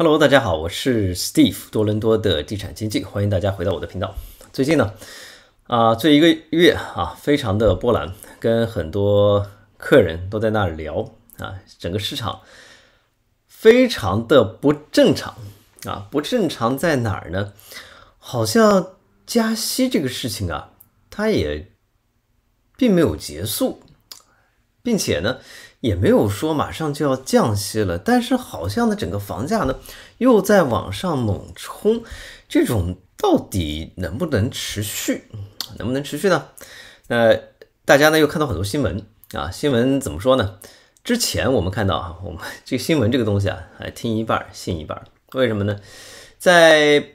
Hello，大家好，我是 Steve，多伦多的地产经济，欢迎大家回到我的频道。最近呢，啊，这一个月啊，非常的波澜，跟很多客人都在那聊啊，整个市场非常的不正常啊，不正常在哪儿呢？好像加息这个事情啊，它也并没有结束，并且呢。也没有说马上就要降息了，但是好像呢，整个房价呢又在往上猛冲，这种到底能不能持续？能不能持续呢？那大家呢又看到很多新闻啊，新闻怎么说呢？之前我们看到啊，我们这个新闻这个东西啊，还听一半信一半，为什么呢？在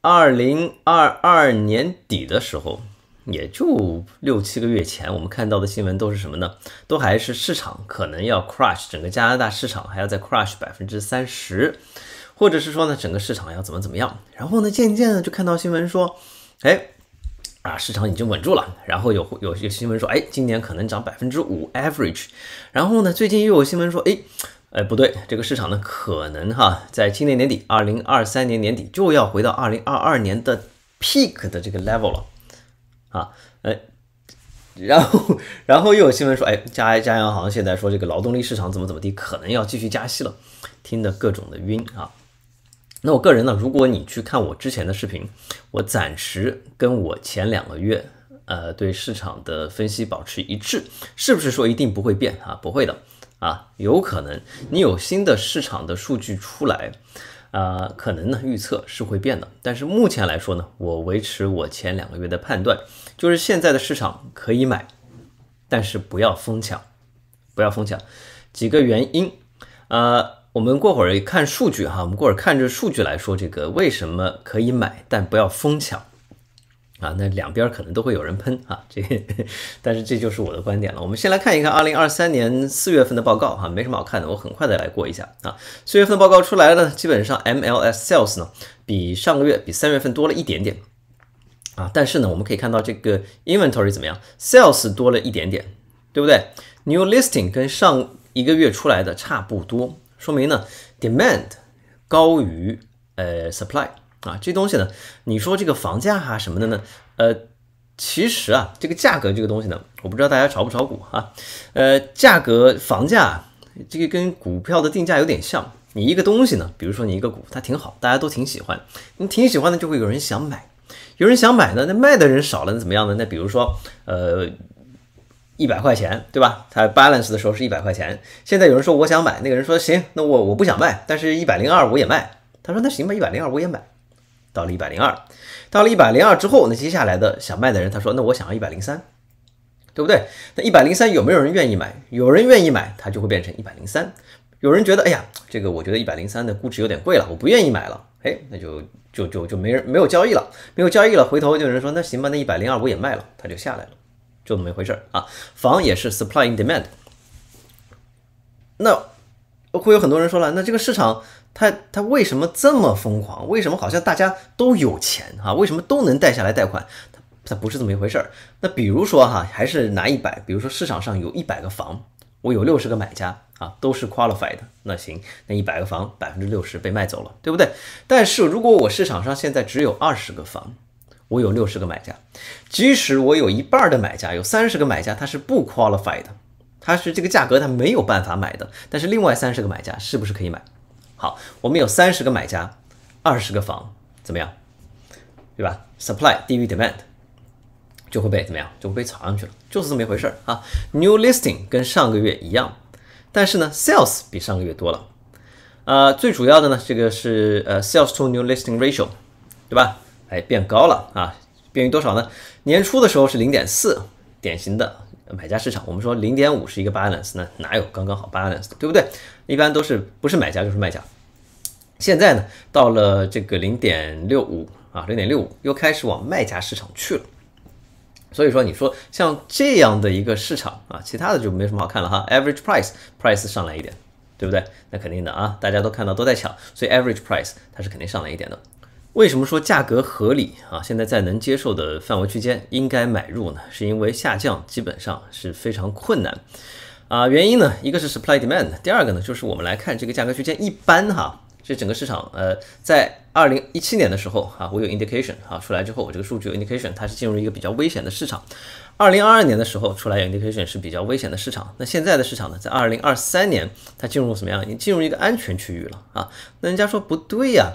二零二二年底的时候。也就六七个月前，我们看到的新闻都是什么呢？都还是市场可能要 crush 整个加拿大市场，还要再 crush 百分之三十，或者是说呢，整个市场要怎么怎么样？然后呢，渐渐的就看到新闻说，哎，啊，市场已经稳住了。然后有有有新闻说，哎，今年可能涨百分之五 average。然后呢，最近又有新闻说，哎，哎，不对，这个市场呢，可能哈，在今年年底，二零二三年年底就要回到二零二二年的 peak 的这个 level 了。啊，哎，然后，然后又有新闻说，哎，加加央行现在说这个劳动力市场怎么怎么地，可能要继续加息了，听得各种的晕啊。那我个人呢，如果你去看我之前的视频，我暂时跟我前两个月呃对市场的分析保持一致，是不是说一定不会变啊？不会的啊，有可能你有新的市场的数据出来。呃，可能呢，预测是会变的，但是目前来说呢，我维持我前两个月的判断，就是现在的市场可以买，但是不要疯抢，不要疯抢，几个原因，呃，我们过会儿看数据哈，我们过会儿看着数据来说，这个为什么可以买，但不要疯抢。啊，那两边可能都会有人喷啊，这，但是这就是我的观点了。我们先来看一看二零二三年四月份的报告哈，没什么好看的，我很快的来过一下啊。四月份报告出来呢，基本上 MLS sales 呢比上个月比三月份多了一点点，啊，但是呢，我们可以看到这个 inventory 怎么样？sales 多了一点点，对不对？New listing 跟上一个月出来的差不多，说明呢 demand 高于呃 supply。啊，这东西呢，你说这个房价啊什么的呢？呃，其实啊，这个价格这个东西呢，我不知道大家炒不炒股啊？呃，价格房价这个跟股票的定价有点像。你一个东西呢，比如说你一个股，它挺好，大家都挺喜欢，你挺喜欢的，就会有人想买，有人想买呢，那卖的人少了，那怎么样呢？那比如说，呃，一百块钱，对吧？它 balance 的时候是一百块钱，现在有人说我想买，那个人说行，那我我不想卖，但是一百零二我也卖，他说那行吧，一百零二我也买。到了一百零二，到了一百零二之后，那接下来的想卖的人，他说：“那我想要一百零三，对不对？那一百零三有没有人愿意买？有人愿意买，他就会变成一百零三。有人觉得，哎呀，这个我觉得一百零三的估值有点贵了，我不愿意买了。哎，那就就就就没人没有交易了，没有交易了。回头就有人说，那行吧，那一百零二我也卖了，他就下来了，就这么一回事儿啊。房也是 supply and demand。那会有很多人说了，那这个市场……他他为什么这么疯狂？为什么好像大家都有钱哈？为什么都能贷下来贷款？它它不是这么一回事儿。那比如说哈，还是拿一百，比如说市场上有一百个房，我有六十个买家啊，都是 qualified，那行，那一百个房百分之六十被卖走了，对不对？但是如果我市场上现在只有二十个房，我有六十个买家，即使我有一半的买家有三十个买家他是不 qualified 的，他是这个价格他没有办法买的，但是另外三十个买家是不是可以买？好，我们有三十个买家，二十个房，怎么样，对吧？Supply 低于 Demand，就会被怎么样，就会被炒上去了，就是这么一回事啊。New listing 跟上个月一样，但是呢，Sales 比上个月多了。呃，最主要的呢，这个是呃 Sales to New Listing Ratio，对吧？哎，变高了啊，变于多少呢？年初的时候是零点四，典型的买家市场。我们说零点五是一个 balance，那哪有刚刚好 balance 的，对不对？一般都是不是买家就是卖家。现在呢，到了这个零点六五啊，零点六五又开始往卖家市场去了。所以说，你说像这样的一个市场啊，其他的就没什么好看了哈。Average price price 上来一点，对不对？那肯定的啊，大家都看到都在抢，所以 average price 它是肯定上来一点的。为什么说价格合理啊？现在在能接受的范围区间应该买入呢？是因为下降基本上是非常困难啊。原因呢，一个是 supply demand，第二个呢，就是我们来看这个价格区间，一般哈。这整个市场，呃，在二零一七年的时候，哈，我有 indication，哈，出来之后，我这个数据 indication，它是进入一个比较危险的市场。二零二二年的时候出来 indication 是比较危险的市场。那现在的市场呢，在二零二三年，它进入什么样？已经进入一个安全区域了啊？那人家说不对呀，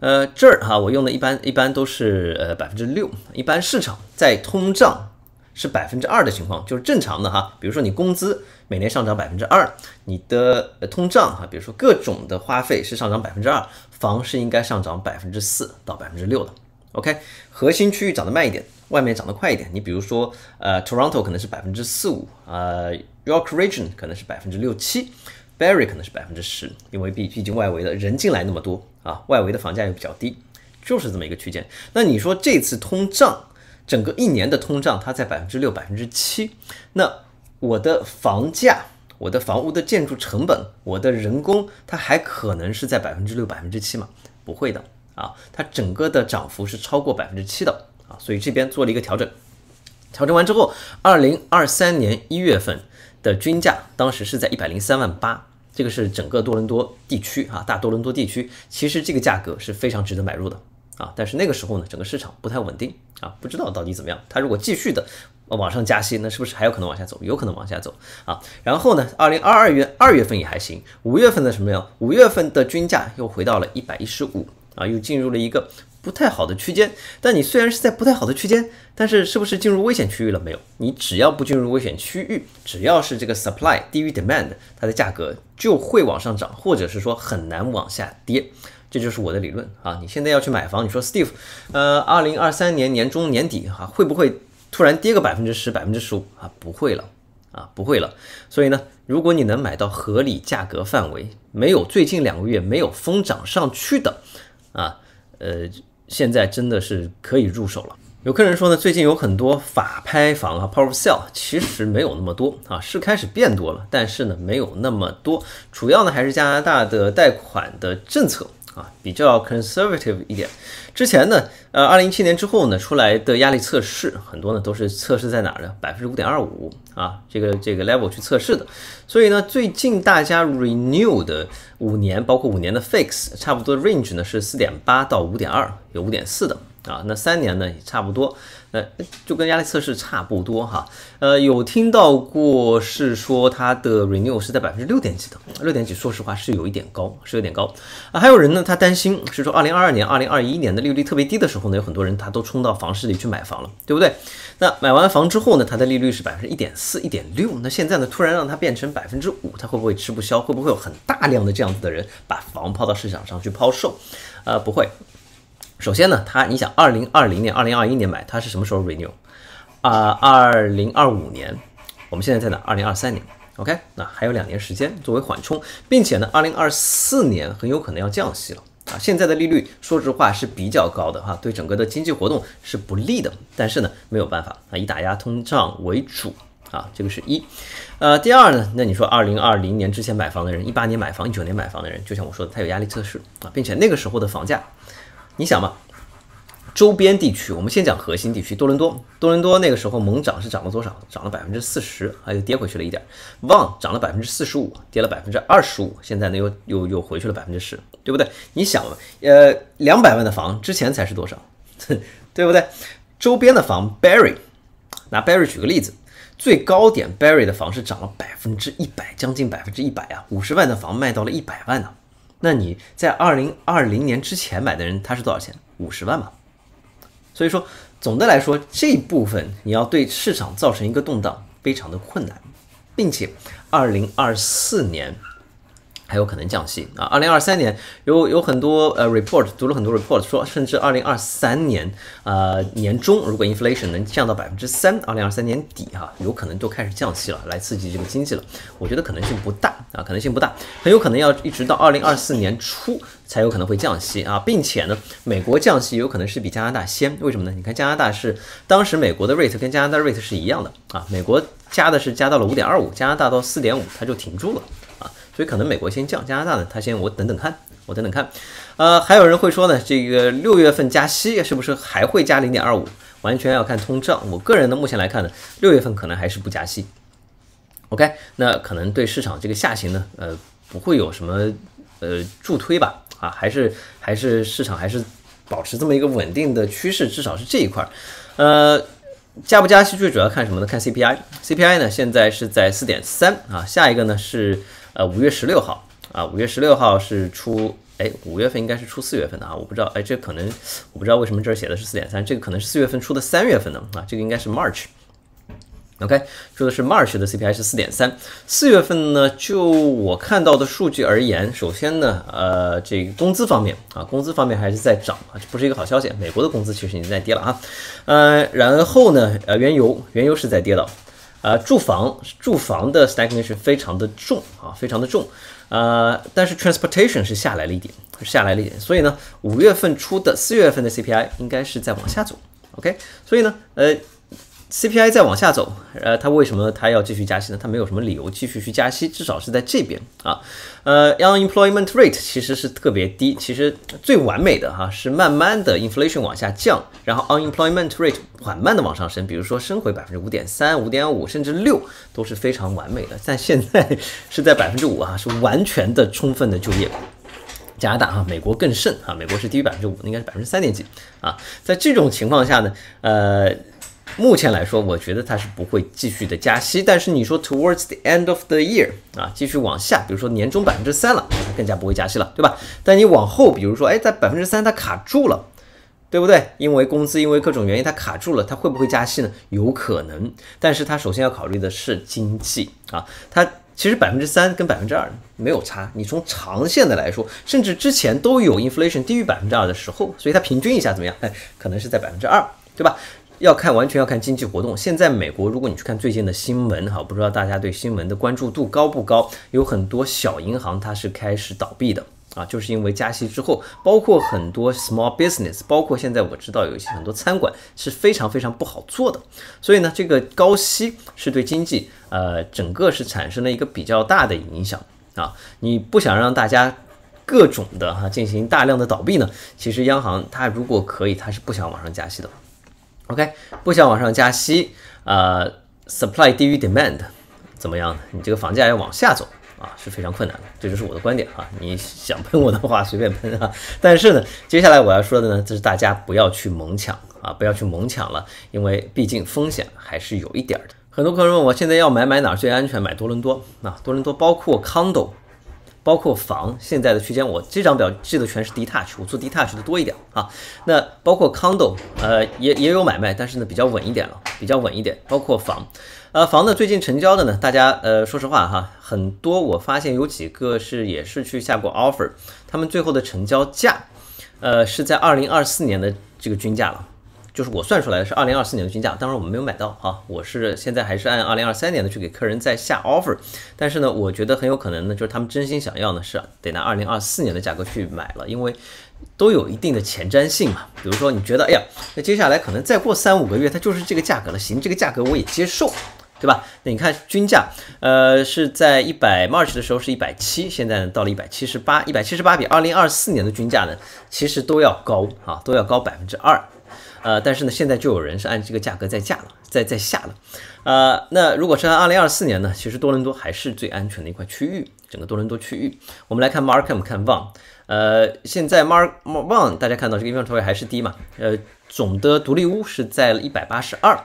呃，这儿哈，我用的一般一般都是呃百分之六，一般市场在通胀是百分之二的情况，就是正常的哈。比如说你工资。每年上涨百分之二，你的通胀哈，比如说各种的花费是上涨百分之二，房是应该上涨百分之四到百分之六的。OK，核心区域涨得慢一点，外面涨得快一点。你比如说，呃，Toronto 可能是百分之四五，呃，York Region 可能是百分之六七 b a r r y 可能是百分之十，因为毕毕竟外围的人进来那么多啊，外围的房价又比较低，就是这么一个区间。那你说这次通胀，整个一年的通胀它在百分之六百分之七，那？我的房价，我的房屋的建筑成本，我的人工，它还可能是在百分之六、百分之七嘛？不会的啊，它整个的涨幅是超过百分之七的啊，所以这边做了一个调整。调整完之后，二零二三年一月份的均价当时是在一百零三万八，这个是整个多伦多地区啊，大多伦多地区，其实这个价格是非常值得买入的啊。但是那个时候呢，整个市场不太稳定啊，不知道到底怎么样。它如果继续的。往上加息，那是不是还有可能往下走？有可能往下走啊。然后呢，二零二二月二月份也还行，五月份的什么呀？五月份的均价又回到了一百一十五啊，又进入了一个不太好的区间。但你虽然是在不太好的区间，但是是不是进入危险区域了？没有，你只要不进入危险区域，只要是这个 supply 低于 demand，它的价格就会往上涨，或者是说很难往下跌。这就是我的理论啊。你现在要去买房，你说 Steve，呃，二零二三年年中年底哈，会不会？突然跌个百分之十、百分之十五啊，不会了啊，不会了。所以呢，如果你能买到合理价格范围，没有最近两个月没有疯涨上去的，啊，呃，现在真的是可以入手了。有客人说呢，最近有很多法拍房啊，power sell，其实没有那么多啊，是开始变多了，但是呢，没有那么多，主要呢还是加拿大的贷款的政策。啊，比较 conservative 一点。之前呢，呃，二零一七年之后呢出来的压力测试很多呢都是测试在哪儿呢？百分之五点二五啊，这个这个 level 去测试的。所以呢，最近大家 renew 的五年，包括五年的 fix，差不多 range 呢是四点八到五点二，有五点四的。啊，那三年呢也差不多，那就跟压力测试差不多哈。呃，有听到过是说它的 renew 是在百分之六点几的，六点几，说实话是有一点高，是有点高。啊，还有人呢，他担心是说二零二二年、二零二一年的利率特别低的时候呢，有很多人他都冲到房市里去买房了，对不对？那买完房之后呢，它的利率是百分之一点四、一点六，那现在呢突然让它变成百分之五，它会不会吃不消？会不会有很大量的这样子的人把房抛到市场上去抛售？呃，不会。首先呢，它你想，二零二零年、二零二一年买，它是什么时候 renew 啊？二零二五年，我们现在在哪？二零二三年，OK，那还有两年时间作为缓冲，并且呢，二零二四年很有可能要降息了啊！现在的利率说实话是比较高的哈，对整个的经济活动是不利的，但是呢，没有办法啊，以打压通胀为主啊，这个是一。呃，第二呢，那你说二零二零年之前买房的人，一八年买房、一九年买房的人，就像我说的，他有压力测试啊，并且那个时候的房价。你想嘛，周边地区，我们先讲核心地区多伦多。多伦多那个时候猛涨是涨了多少？涨了百分之四十，哎，又跌回去了一点。旺涨了百分之四十五，跌了百分之二十五，现在呢又又又回去了百分之十，对不对？你想，呃，两百万的房之前才是多少，对不对？周边的房，Barry，拿 Barry 举个例子，最高点 Barry 的房是涨了百分之一百，将近百分之一百啊，五十万的房卖到了一百万呢。那你在二零二零年之前买的人，他是多少钱？五十万嘛。所以说，总的来说，这部分你要对市场造成一个动荡，非常的困难，并且二零二四年。还有可能降息啊！二零二三年有有很多呃 report 读了很多 report 说，甚至二零二三年呃年中，如果 inflation 能降到百分之三，二零二三年底哈，有可能都开始降息了，来刺激这个经济了。我觉得可能性不大啊，可能性不大，很有可能要一直到二零二四年初才有可能会降息啊，并且呢，美国降息有可能是比加拿大先，为什么呢？你看加拿大是当时美国的 rate 跟加拿大 rate 是一样的啊，美国加的是加到了五点二五，加拿大到四点五，它就停住了。所以可能美国先降，加拿大呢，它先我等等看，我等等看。呃，还有人会说呢，这个六月份加息是不是还会加零点二五？完全要看通胀。我个人呢，目前来看呢，六月份可能还是不加息。OK，那可能对市场这个下行呢，呃，不会有什么呃助推吧？啊，还是还是市场还是保持这么一个稳定的趋势，至少是这一块。呃，加不加息最主要看什么呢？看 CPI，CPI 呢现在是在四点三啊，下一个呢是。呃，五月十六号啊，五月十六号是出，哎，五月份应该是出四月份的啊，我不知道，哎，这可能，我不知道为什么这儿写的是四点三，这个可能是四月份出的三月份的啊，这个应该是 March，OK，说的是 March 的 CPI 是四点三，四月份呢，就我看到的数据而言，首先呢，呃，这个工资方面啊，工资方面还是在涨啊，这不是一个好消息，美国的工资其实已经在跌了啊，呃，然后呢，呃，原油，原油是在跌的。呃，住房住房的 stagnation 非常的重啊，非常的重，呃，但是 transportation 是下来了一点，下来了一点，所以呢，五月份出的四月份的 CPI 应该是在往下走，OK，所以呢，呃。CPI 再往下走，呃，它为什么它要继续加息呢？它没有什么理由继续去加息，至少是在这边啊。呃，unemployment rate 其实是特别低，其实最完美的哈是慢慢的 inflation 往下降，然后 unemployment rate 缓慢的往上升，比如说升回百分之五点三、五点五甚至六都是非常完美的。但现在是在百分之五啊，是完全的充分的就业。加拿大哈，美国更甚啊，美国是低于百分之五，应该是百分之三点几啊。在这种情况下呢，呃。目前来说，我觉得它是不会继续的加息。但是你说 towards the end of the year 啊，继续往下，比如说年终百分之三了，它更加不会加息了，对吧？但你往后，比如说，哎，在百分之三它卡住了，对不对？因为工资因为各种原因它卡住了，它会不会加息呢？有可能，但是它首先要考虑的是经济啊。它其实百分之三跟百分之二没有差。你从长线的来说，甚至之前都有 inflation 低于百分之二的时候，所以它平均一下怎么样？哎，可能是在百分之二，对吧？要看完全要看经济活动。现在美国，如果你去看最近的新闻，哈，不知道大家对新闻的关注度高不高？有很多小银行它是开始倒闭的啊，就是因为加息之后，包括很多 small business，包括现在我知道有一些很多餐馆是非常非常不好做的。所以呢，这个高息是对经济呃整个是产生了一个比较大的影响啊。你不想让大家各种的哈进行大量的倒闭呢？其实央行它如果可以，它是不想往上加息的。OK，不想往上加息，呃，supply 低于 demand，怎么样呢？你这个房价要往下走啊，是非常困难的。这就是我的观点啊！你想喷我的话，随便喷啊！但是呢，接下来我要说的呢，就是大家不要去猛抢啊，不要去猛抢了，因为毕竟风险还是有一点的。很多客人问我现在要买买哪儿最安全，买多伦多啊，多伦多包括康斗。包括房现在的区间，我这张表记得全是 detach，我做 detach 的多一点啊。那包括 condo，呃，也也有买卖，但是呢比较稳一点了，比较稳一点。包括房，呃，房呢最近成交的呢，大家呃说实话哈，很多我发现有几个是也是去下过 offer，他们最后的成交价，呃，是在二零二四年的这个均价了。就是我算出来的是二零二四年的均价，当然我们没有买到哈，我是现在还是按二零二三年的去给客人在下 offer，但是呢，我觉得很有可能呢，就是他们真心想要呢是得拿二零二四年的价格去买了，因为都有一定的前瞻性嘛。比如说你觉得，哎呀，那接下来可能再过三五个月它就是这个价格了，行，这个价格我也接受，对吧？那你看均价，呃，是在一百 March 的时候是一百七，现在呢到了一百七十八，一百七十八比二零二四年的均价呢其实都要高啊，都要高百分之二。呃，但是呢，现在就有人是按这个价格在价了，在在下了，呃，那如果是按二零二四年呢，其实多伦多还是最安全的一块区域，整个多伦多区域，我们来看 Markham 看旺，呃，现在 Mark Mark 旺，大家看到这个 n v e t o r y 还是低嘛，呃，总的独立屋是在一百八十二，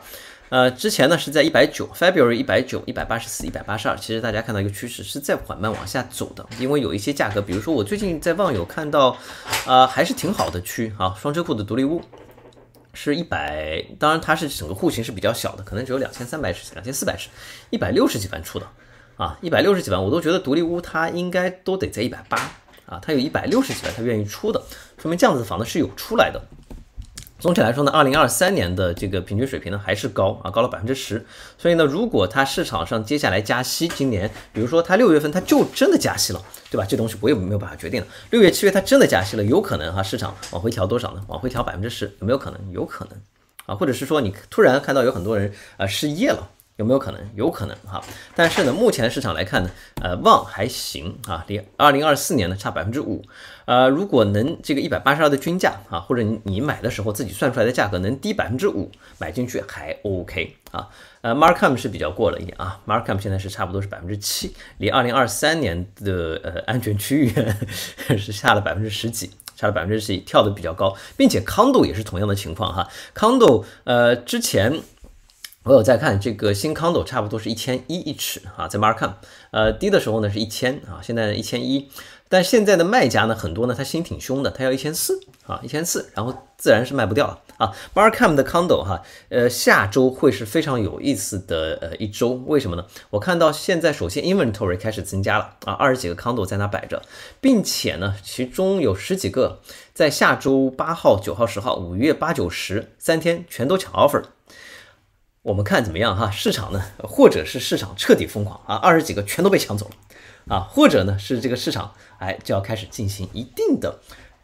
呃，之前呢是在一百九，February 一百九一百八十四一百八十二，其实大家看到一个趋势是在缓慢往下走的，因为有一些价格，比如说我最近在旺友看到，呃，还是挺好的区啊，双车库的独立屋。是一百，当然它是整个户型是比较小的，可能只有两千三百尺、两千四百尺，一百六十几万出的啊，一百六十几万，我都觉得独立屋它应该都得在一百八啊，它有一百六十几万，它愿意出的，说明这样子的房子是有出来的。总体来说呢，二零二三年的这个平均水平呢还是高啊，高了百分之十。所以呢，如果它市场上接下来加息，今年比如说它六月份它就真的加息了，对吧？这东西我也没有办法决定的。六月、七月它真的加息了，有可能哈，市场往回调多少呢？往回调百分之十有没有可能？有可能啊，或者是说你突然看到有很多人啊失业了。有没有可能？有可能哈，但是呢，目前市场来看呢，呃，望还行啊，离二零二四年呢差百分之五，呃，如果能这个一百八十二的均价啊，或者你你买的时候自己算出来的价格能低百分之五，买进去还 OK 啊，呃 m a r k a m 是比较过了一点啊 m a r k a m 现在是差不多是百分之七，离二零二三年的呃安全区域 是差了百分之十几，差了百分之十几，跳的比较高，并且康 do 也是同样的情况哈，康 do 呃之前。我有在看这个新 condo，差不多是一千一一尺啊，在 Markham，呃，低的时候呢是一千啊，现在一千一，但现在的卖家呢很多呢，他心挺凶的，他要一千四啊，一千四，然后自然是卖不掉了啊。Markham 的 condo 哈，呃，下周会是非常有意思的呃一周，为什么呢？我看到现在首先 inventory 开始增加了啊，二十几个 condo 在那摆着，并且呢，其中有十几个在下周八号、九号、十号，五月八、九、十三天全都抢 offer。我们看怎么样哈？市场呢，或者是市场彻底疯狂啊，二十几个全都被抢走了啊，或者呢是这个市场哎就要开始进行一定的，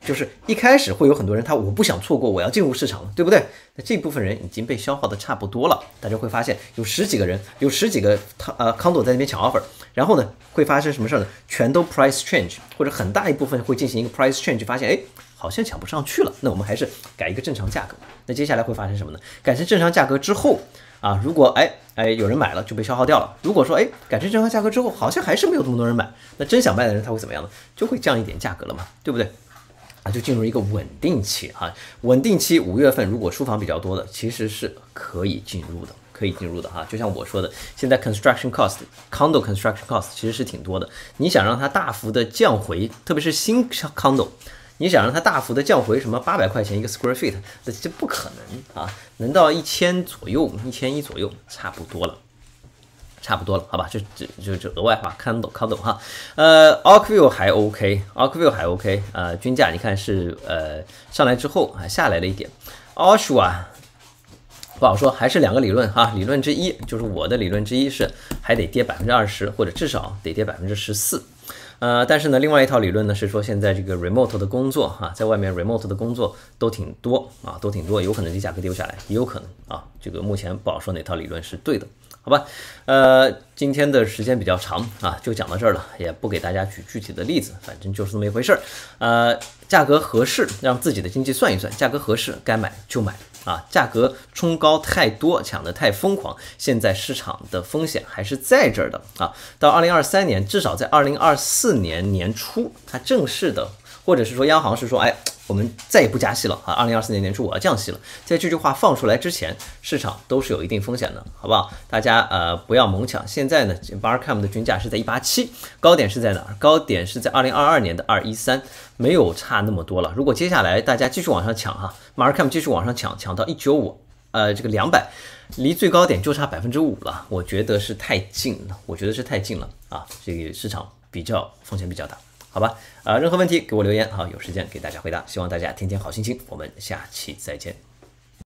就是一开始会有很多人他我不想错过，我要进入市场了，对不对？那这部分人已经被消耗的差不多了，大家会发现有十几个人，有十几个他呃康朵在那边抢 offer，然后呢会发生什么事儿呢？全都 price change，或者很大一部分会进行一个 price change，发现哎好像抢不上去了，那我们还是改一个正常价格。那接下来会发生什么呢？改成正常价格之后。啊，如果哎哎有人买了就被消耗掉了。如果说哎改成正常价格之后，好像还是没有这么多人买，那真想卖的人他会怎么样呢？就会降一点价格了嘛，对不对？啊，就进入一个稳定期啊。稳定期五月份如果出房比较多的，其实是可以进入的，可以进入的哈。就像我说的，现在 construction cost condo construction cost 其实是挺多的，你想让它大幅的降回，特别是新 condo。你想让它大幅的降回什么八百块钱一个 square feet，这这不可能啊！能到一千左右，一千一左右，差不多了，差不多了，好吧？就就就就额外化看 a n d l e n d l e 哈。呃，Oakville 还 OK，Oakville 还 OK，呃，均价你看是呃上来之后啊下来了一点。o s h w a 不好说，还是两个理论哈。理论之一就是我的理论之一是还得跌百分之二十，或者至少得跌百分之十四。呃，但是呢，另外一套理论呢是说，现在这个 remote 的工作啊，在外面 remote 的工作都挺多啊，都挺多，有可能价格丢下来，也有可能啊。这个目前不好说哪套理论是对的，好吧？呃，今天的时间比较长啊，就讲到这儿了，也不给大家举具体的例子，反正就是这么一回事儿。呃，价格合适，让自己的经济算一算，价格合适，该买就买。啊，价格冲高太多，抢得太疯狂，现在市场的风险还是在这儿的啊。到二零二三年，至少在二零二四年年初，它正式的，或者是说央行是说，哎。我们再也不加息了啊！二零二四年年初我要降息了。在这句话放出来之前，市场都是有一定风险的，好不好？大家呃不要猛抢。现在呢 b a r c a m 的均价是在一八七，高点是在哪？高点是在二零二二年的二一三，没有差那么多了。如果接下来大家继续往上抢哈马 a r c m 继续往上抢，抢到一九五，呃这个两百，离最高点就差百分之五了。我觉得是太近了，我觉得是太近了啊！这个市场比较风险比较大。好吧，呃，任何问题给我留言，好，有时间给大家回答。希望大家天天好心情，我们下期再见。